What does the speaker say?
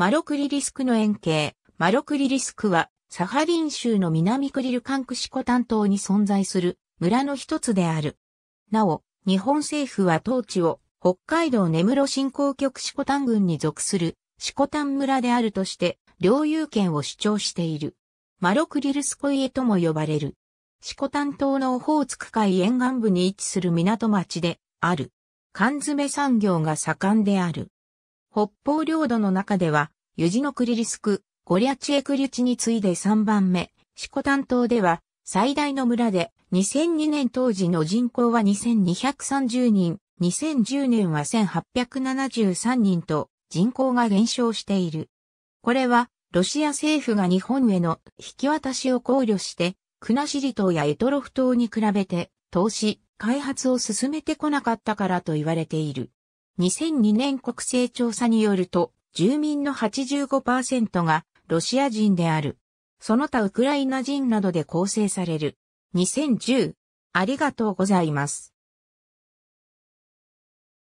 マロクリリスクの円形。マロクリリスクは、サハリン州の南クリルカンクシコ担当に存在する村の一つである。なお、日本政府は当地を北海道根室振興局シコタ郡に属するシコタ村であるとして、領有権を主張している。マロクリルスコイエとも呼ばれる。シコタン島のオホーツク海沿岸部に位置する港町である。缶詰産業が盛んである。北方領土の中では、ユジノクリリスク、ゴリャチエクリュチに次いで3番目、シコタン島では、最大の村で、2002年当時の人口は2230人、2010年は1873人と、人口が減少している。これは、ロシア政府が日本への引き渡しを考慮して、クナシリ島やエトロフ島に比べて、投資、開発を進めてこなかったからと言われている。2002年国勢調査によると、住民の85%がロシア人である。その他ウクライナ人などで構成される。2010、ありがとうございます。